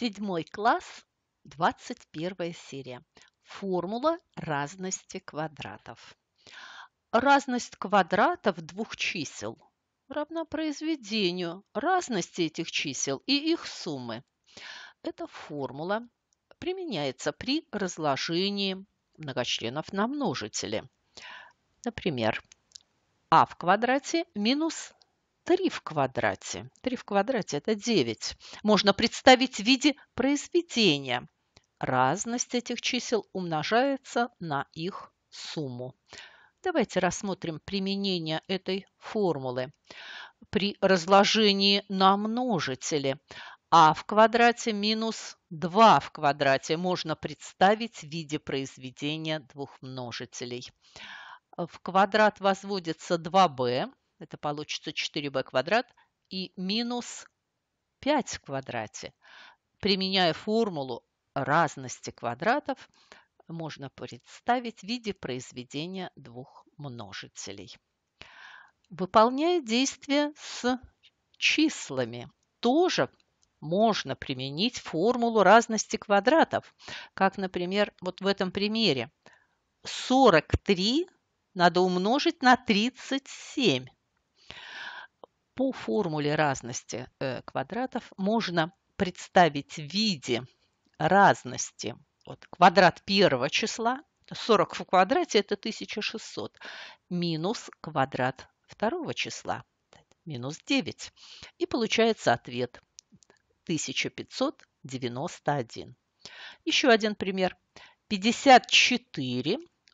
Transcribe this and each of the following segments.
Седьмой класс, 21 серия. Формула разности квадратов. Разность квадратов двух чисел равна произведению разности этих чисел и их суммы. Эта формула применяется при разложении многочленов на множители. Например, а в квадрате минус 3 в квадрате. 3 в квадрате – это 9. Можно представить в виде произведения. Разность этих чисел умножается на их сумму. Давайте рассмотрим применение этой формулы при разложении на множители. А в квадрате минус 2 в квадрате можно представить в виде произведения двух множителей. В квадрат возводится 2b, это получится 4b квадрат и минус 5 в квадрате. Применяя формулу разности квадратов, можно представить в виде произведения двух множителей. Выполняя действие с числами, тоже можно применить формулу разности квадратов, как, например, вот в этом примере. 43 надо умножить на 37 по формуле разности э, квадратов можно представить в виде разности. Вот квадрат первого числа, 40 в квадрате – это 1600, минус квадрат второго числа, минус 9. И получается ответ 1591. Еще один пример. 54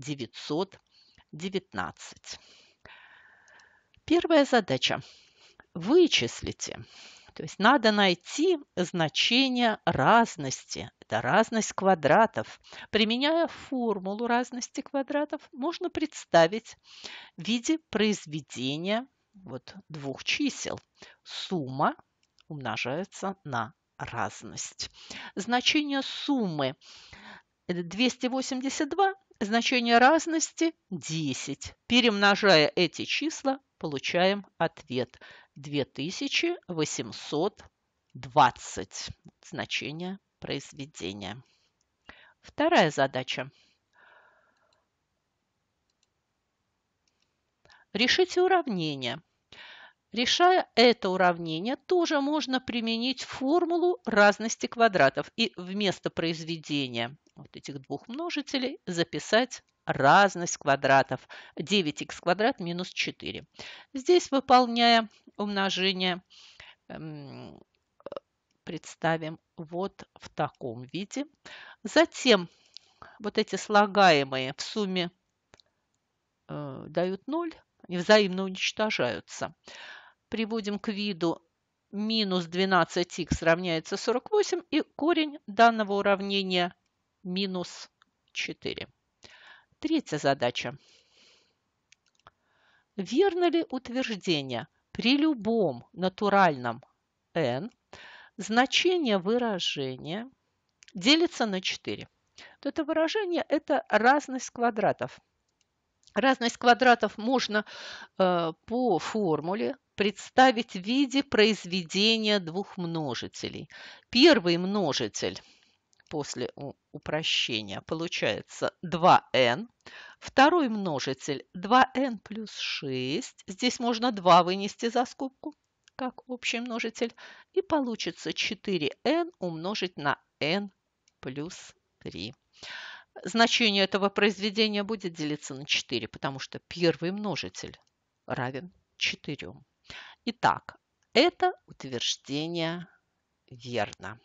919. Первая задача. Вычислите. То есть надо найти значение разности. Это разность квадратов. Применяя формулу разности квадратов, можно представить в виде произведения вот, двух чисел. Сумма умножается на разность. Значение суммы 282 Значение разности 10. Перемножая эти числа, получаем ответ 2820. Значение произведения. Вторая задача. Решите уравнение. Решая это уравнение, тоже можно применить формулу разности квадратов и вместо произведения вот этих двух множителей записать разность квадратов 9х квадрат минус 4. Здесь, выполняя умножение, эм, представим вот в таком виде. Затем вот эти слагаемые в сумме э, дают 0, они взаимно уничтожаются. Приводим к виду минус 12х равняется 48, и корень данного уравнения минус 4. Третья задача. Верно ли утверждение при любом натуральном n значение выражения делится на 4? То это выражение – это разность квадратов. Разность квадратов можно э, по формуле представить в виде произведения двух множителей. Первый множитель – после упрощения получается 2n. Второй множитель 2n плюс 6. Здесь можно 2 вынести за скобку, как общий множитель. И получится 4n умножить на n плюс 3. Значение этого произведения будет делиться на 4, потому что первый множитель равен 4. Итак, это утверждение верно.